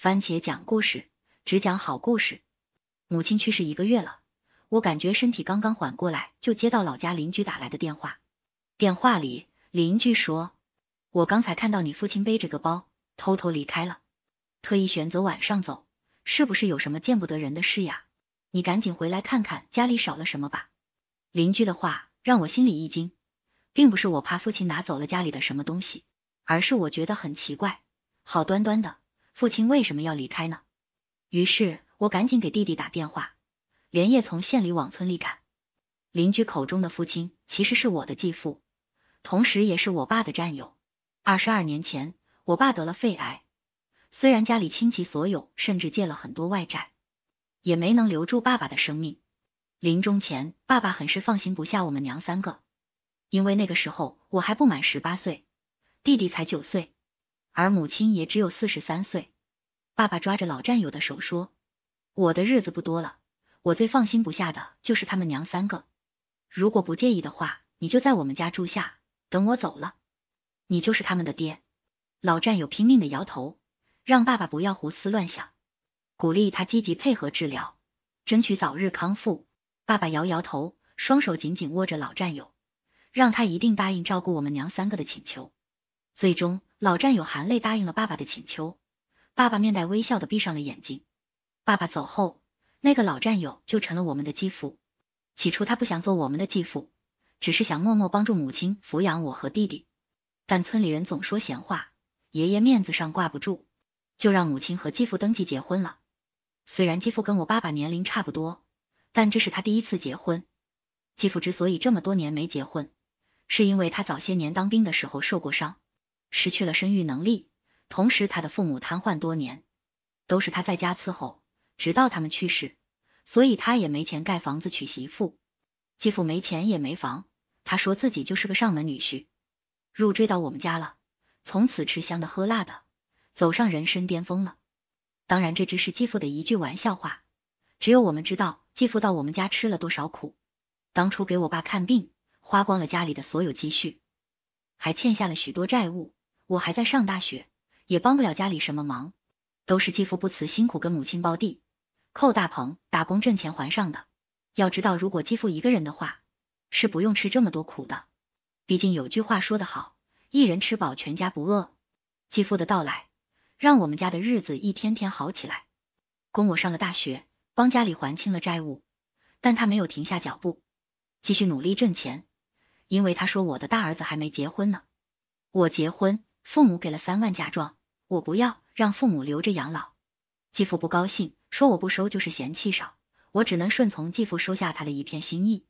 番茄讲故事，只讲好故事。母亲去世一个月了，我感觉身体刚刚缓过来，就接到老家邻居打来的电话。电话里邻居说：“我刚才看到你父亲背着个包，偷偷离开了，特意选择晚上走，是不是有什么见不得人的事呀？你赶紧回来看看家里少了什么吧。”邻居的话让我心里一惊，并不是我怕父亲拿走了家里的什么东西，而是我觉得很奇怪，好端端的。父亲为什么要离开呢？于是我赶紧给弟弟打电话，连夜从县里往村里赶。邻居口中的父亲其实是我的继父，同时也是我爸的战友。二十二年前，我爸得了肺癌，虽然家里倾其所有，甚至借了很多外债，也没能留住爸爸的生命。临终前，爸爸很是放心不下我们娘三个，因为那个时候我还不满十八岁，弟弟才九岁，而母亲也只有四十三岁。爸爸抓着老战友的手说：“我的日子不多了，我最放心不下的就是他们娘三个。如果不介意的话，你就在我们家住下，等我走了，你就是他们的爹。”老战友拼命的摇头，让爸爸不要胡思乱想，鼓励他积极配合治疗，争取早日康复。爸爸摇摇头，双手紧紧握着老战友，让他一定答应照顾我们娘三个的请求。最终，老战友含泪答应了爸爸的请求。爸爸面带微笑的闭上了眼睛。爸爸走后，那个老战友就成了我们的继父。起初他不想做我们的继父，只是想默默帮助母亲抚养我和弟弟。但村里人总说闲话，爷爷面子上挂不住，就让母亲和继父登记结婚了。虽然继父跟我爸爸年龄差不多，但这是他第一次结婚。继父之所以这么多年没结婚，是因为他早些年当兵的时候受过伤，失去了生育能力。同时，他的父母瘫痪多年，都是他在家伺候，直到他们去世，所以他也没钱盖房子娶媳妇。继父没钱也没房，他说自己就是个上门女婿，入赘到我们家了，从此吃香的喝辣的，走上人生巅峰了。当然，这只是继父的一句玩笑话，只有我们知道，继父到我们家吃了多少苦。当初给我爸看病，花光了家里的所有积蓄，还欠下了许多债务。我还在上大学。也帮不了家里什么忙，都是继父不辞辛苦跟母亲包地、扣大棚打工挣钱还上的。要知道，如果继父一个人的话，是不用吃这么多苦的。毕竟有句话说得好：“一人吃饱全家不饿。”继父的到来，让我们家的日子一天天好起来，供我上了大学，帮家里还清了债务。但他没有停下脚步，继续努力挣钱，因为他说我的大儿子还没结婚呢。我结婚，父母给了三万嫁妆。我不要，让父母留着养老。继父不高兴，说我不收就是嫌弃少。我只能顺从继父，收下他的一片心意。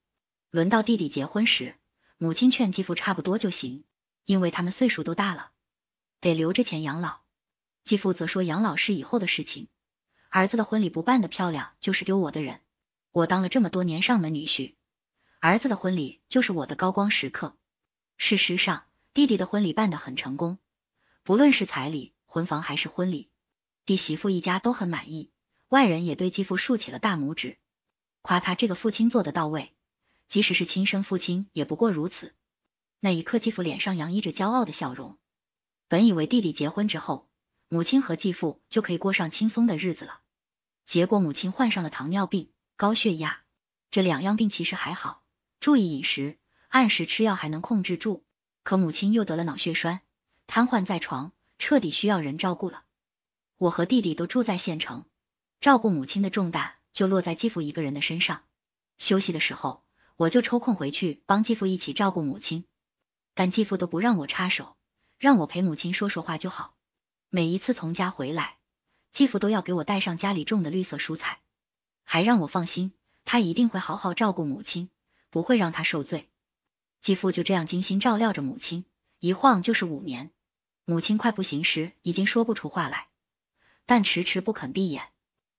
轮到弟弟结婚时，母亲劝继父差不多就行，因为他们岁数都大了，得留着钱养老。继父则说养老是以后的事情，儿子的婚礼不办的漂亮就是丢我的人。我当了这么多年上门女婿，儿子的婚礼就是我的高光时刻。事实上，弟弟的婚礼办得很成功，不论是彩礼。婚房还是婚礼，弟媳妇一家都很满意，外人也对继父竖起了大拇指，夸他这个父亲做的到位。即使是亲生父亲也不过如此。那一刻，继父脸上洋溢着骄傲的笑容。本以为弟弟结婚之后，母亲和继父就可以过上轻松的日子了，结果母亲患上了糖尿病、高血压，这两样病其实还好，注意饮食，按时吃药还能控制住。可母亲又得了脑血栓，瘫痪在床。彻底需要人照顾了，我和弟弟都住在县城，照顾母亲的重担就落在继父一个人的身上。休息的时候，我就抽空回去帮继父一起照顾母亲，但继父都不让我插手，让我陪母亲说说话就好。每一次从家回来，继父都要给我带上家里种的绿色蔬菜，还让我放心，他一定会好好照顾母亲，不会让她受罪。继父就这样精心照料着母亲，一晃就是五年。母亲快不行时，已经说不出话来，但迟迟不肯闭眼，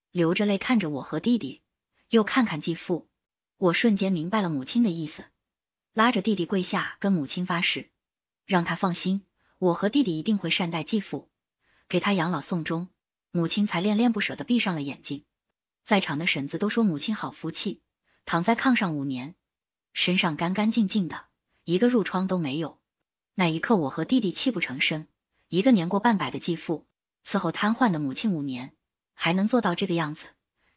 流着泪看着我和弟弟，又看看继父。我瞬间明白了母亲的意思，拉着弟弟跪下，跟母亲发誓，让他放心，我和弟弟一定会善待继父，给他养老送终。母亲才恋恋不舍的闭上了眼睛。在场的婶子都说母亲好福气，躺在炕上五年，身上干干净净的，一个褥疮都没有。那一刻，我和弟弟泣不成声。一个年过半百的继父，伺候瘫痪的母亲五年，还能做到这个样子，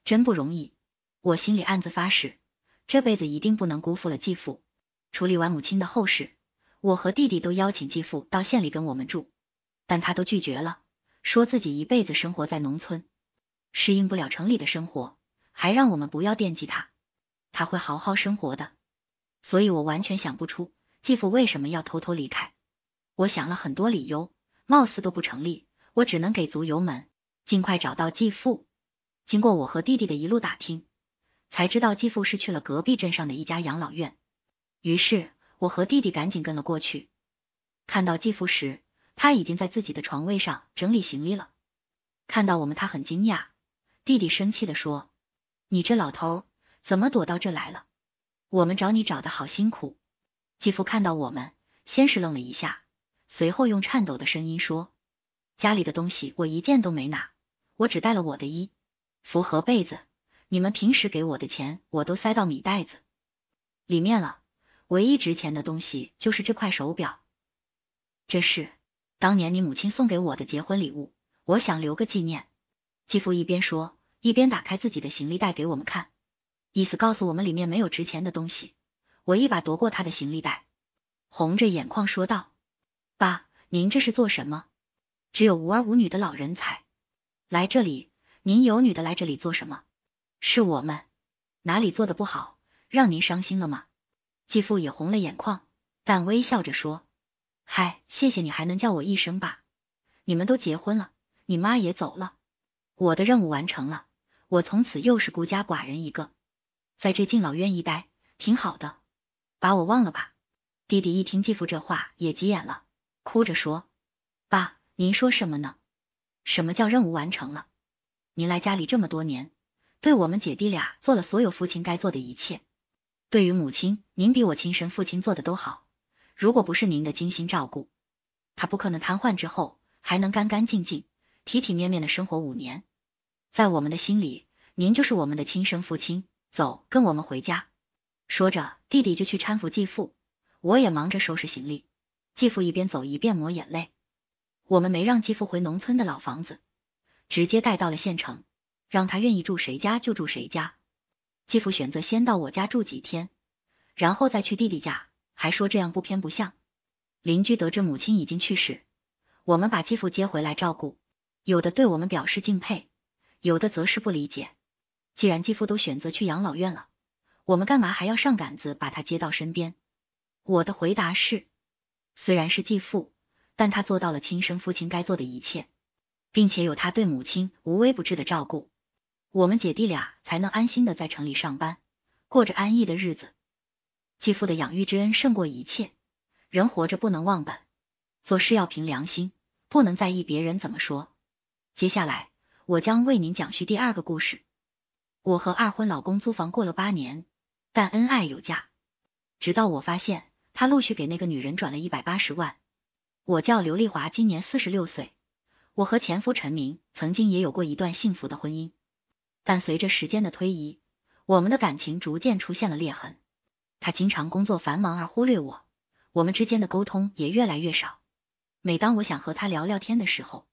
真不容易。我心里暗自发誓，这辈子一定不能辜负了继父。处理完母亲的后事，我和弟弟都邀请继父到县里跟我们住，但他都拒绝了，说自己一辈子生活在农村，适应不了城里的生活，还让我们不要惦记他，他会好好生活的。所以，我完全想不出继父为什么要偷偷离开。我想了很多理由。貌似都不成立，我只能给足油门，尽快找到继父。经过我和弟弟的一路打听，才知道继父是去了隔壁镇上的一家养老院。于是我和弟弟赶紧跟了过去。看到继父时，他已经在自己的床位上整理行李了。看到我们，他很惊讶。弟弟生气的说：“你这老头怎么躲到这来了？我们找你找的好辛苦。”继父看到我们，先是愣了一下。随后用颤抖的声音说：“家里的东西我一件都没拿，我只带了我的衣服和被子。你们平时给我的钱，我都塞到米袋子里面了。唯一值钱的东西就是这块手表，这是当年你母亲送给我的结婚礼物，我想留个纪念。”继父一边说，一边打开自己的行李袋给我们看，意思告诉我们里面没有值钱的东西。我一把夺过他的行李袋，红着眼眶说道。爸，您这是做什么？只有无儿无女的老人才来这里，您有女的来这里做什么？是我们哪里做的不好，让您伤心了吗？继父也红了眼眶，但微笑着说：“嗨，谢谢你还能叫我一声爸。你们都结婚了，你妈也走了，我的任务完成了，我从此又是孤家寡人一个，在这敬老院一待，挺好的，把我忘了吧。”弟弟一听继父这话也急眼了。哭着说：“爸，您说什么呢？什么叫任务完成了？您来家里这么多年，对我们姐弟俩做了所有父亲该做的一切。对于母亲，您比我亲生父亲做的都好。如果不是您的精心照顾，她不可能瘫痪之后还能干干净净、体体面面的生活五年。在我们的心里，您就是我们的亲生父亲。走，跟我们回家。”说着，弟弟就去搀扶继父，我也忙着收拾行李。继父一边走一边抹眼泪。我们没让继父回农村的老房子，直接带到了县城，让他愿意住谁家就住谁家。继父选择先到我家住几天，然后再去弟弟家，还说这样不偏不向。邻居得知母亲已经去世，我们把继父接回来照顾。有的对我们表示敬佩，有的则是不理解。既然继父都选择去养老院了，我们干嘛还要上杆子把他接到身边？我的回答是。虽然是继父，但他做到了亲生父亲该做的一切，并且有他对母亲无微不至的照顾，我们姐弟俩才能安心的在城里上班，过着安逸的日子。继父的养育之恩胜过一切，人活着不能忘本，做事要凭良心，不能在意别人怎么说。接下来我将为您讲述第二个故事：我和二婚老公租房过了八年，但恩爱有加，直到我发现。他陆续给那个女人转了一百八十万。我叫刘丽华，今年四十六岁。我和前夫陈明曾经也有过一段幸福的婚姻，但随着时间的推移，我们的感情逐渐出现了裂痕。他经常工作繁忙而忽略我，我们之间的沟通也越来越少。每当我想和他聊聊天的时候，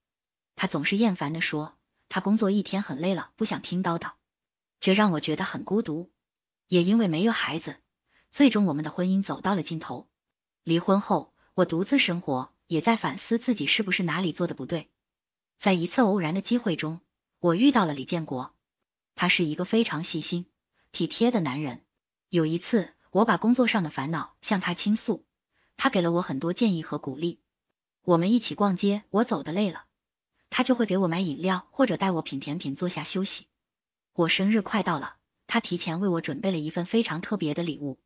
他总是厌烦的说他工作一天很累了，不想听叨叨。这让我觉得很孤独，也因为没有孩子。最终，我们的婚姻走到了尽头。离婚后，我独自生活，也在反思自己是不是哪里做的不对。在一次偶然的机会中，我遇到了李建国，他是一个非常细心、体贴的男人。有一次，我把工作上的烦恼向他倾诉，他给了我很多建议和鼓励。我们一起逛街，我走的累了，他就会给我买饮料或者带我品甜品，坐下休息。我生日快到了，他提前为我准备了一份非常特别的礼物。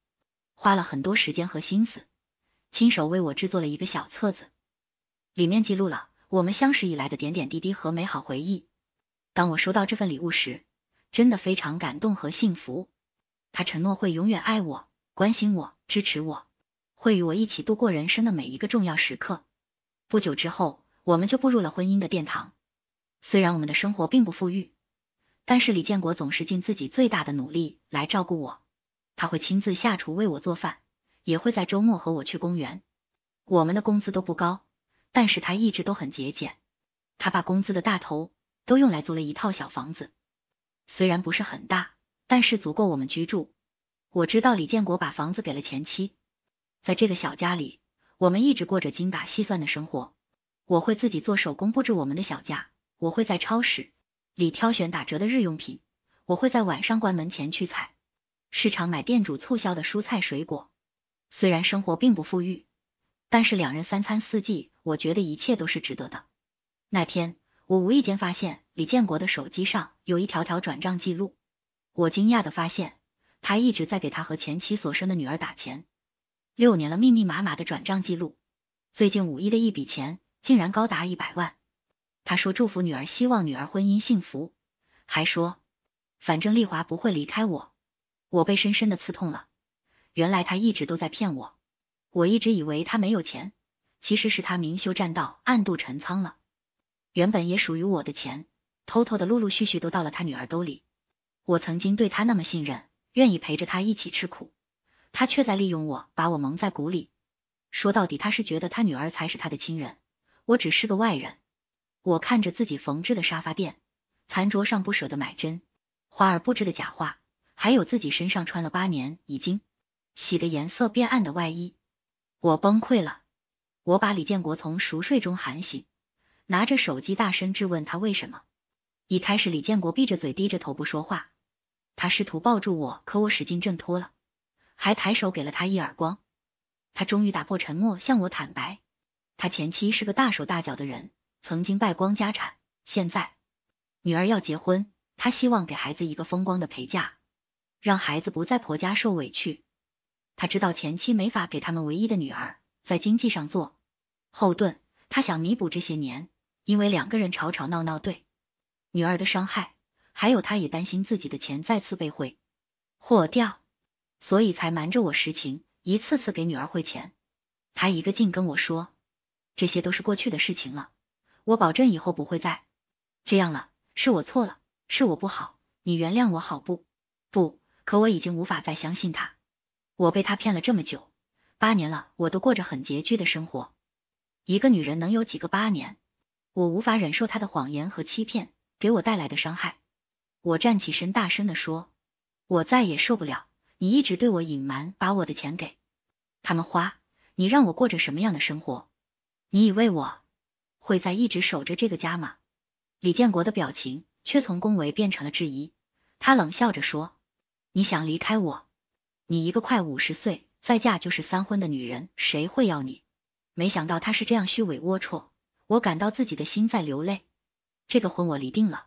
花了很多时间和心思，亲手为我制作了一个小册子，里面记录了我们相识以来的点点滴滴和美好回忆。当我收到这份礼物时，真的非常感动和幸福。他承诺会永远爱我、关心我、支持我，会与我一起度过人生的每一个重要时刻。不久之后，我们就步入了婚姻的殿堂。虽然我们的生活并不富裕，但是李建国总是尽自己最大的努力来照顾我。他会亲自下厨为我做饭，也会在周末和我去公园。我们的工资都不高，但是他一直都很节俭，他把工资的大头都用来租了一套小房子，虽然不是很大，但是足够我们居住。我知道李建国把房子给了前妻，在这个小家里，我们一直过着精打细算的生活。我会自己做手工布置我们的小家，我会在超市里挑选打折的日用品，我会在晚上关门前去采。市场买店主促销的蔬菜水果，虽然生活并不富裕，但是两人三餐四季，我觉得一切都是值得的。那天我无意间发现李建国的手机上有一条条转账记录，我惊讶的发现他一直在给他和前妻所生的女儿打钱，六年了密密麻麻的转账记录，最近五一的一笔钱竟然高达一百万。他说祝福女儿，希望女儿婚姻幸福，还说反正丽华不会离开我。我被深深的刺痛了，原来他一直都在骗我，我一直以为他没有钱，其实是他明修栈道，暗度陈仓了。原本也属于我的钱，偷偷的陆陆续续都到了他女儿兜里。我曾经对他那么信任，愿意陪着他一起吃苦，他却在利用我，把我蒙在鼓里。说到底，他是觉得他女儿才是他的亲人，我只是个外人。我看着自己缝制的沙发垫，残桌上不舍得买针，花而不实的假话。还有自己身上穿了八年、已经洗的颜色变暗的外衣，我崩溃了。我把李建国从熟睡中喊醒，拿着手机大声质问他为什么。一开始，李建国闭着嘴、低着头不说话。他试图抱住我，可我使劲挣脱了，还抬手给了他一耳光。他终于打破沉默，向我坦白：他前妻是个大手大脚的人，曾经败光家产。现在女儿要结婚，他希望给孩子一个风光的陪嫁。让孩子不在婆家受委屈，他知道前妻没法给他们唯一的女儿在经济上做后盾，他想弥补这些年因为两个人吵吵闹闹对女儿的伤害，还有他也担心自己的钱再次被毁霍掉，所以才瞒着我实情一次次给女儿汇钱。他一个劲跟我说这些都是过去的事情了，我保证以后不会再这样了，是我错了，是我不好，你原谅我好不？不。可我已经无法再相信他，我被他骗了这么久，八年了，我都过着很拮据的生活。一个女人能有几个八年？我无法忍受他的谎言和欺骗给我带来的伤害。我站起身，大声的说：“我再也受不了！你一直对我隐瞒，把我的钱给他们花，你让我过着什么样的生活？你以为我会在一直守着这个家吗？”李建国的表情却从恭维变成了质疑，他冷笑着说。你想离开我？你一个快五十岁，再嫁就是三婚的女人，谁会要你？没想到他是这样虚伪龌龊，我感到自己的心在流泪，这个婚我离定了。